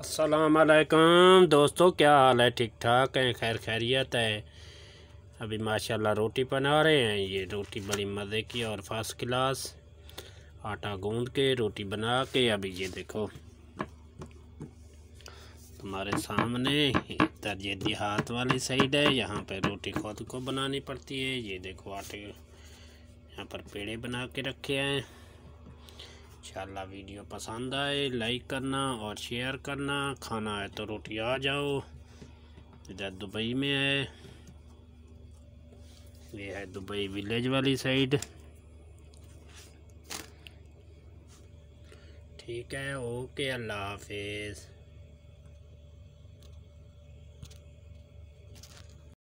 असलकम दोस्तों क्या हाल है ठीक ठाक हैं खैर खैरियत है अभी माशाल्लाह रोटी बना रहे हैं ये रोटी बड़ी मज़े की और फर्स्ट क्लास आटा गूंद के रोटी बना के अभी ये देखो तुम्हारे सामने इधर ये देहात वाली साइड है यहाँ पर रोटी खुद को बनानी पड़ती है ये देखो आटे यहाँ पर पेड़े बना के रखे हैं इंशाल्लाह वीडियो पसंद आए लाइक करना और शेयर करना खाना है तो रोटी आ जाओ इधर दुबई में है ये है दुबई विलेज वाली साइड ठीक है ओके अल्लाह हाफिज़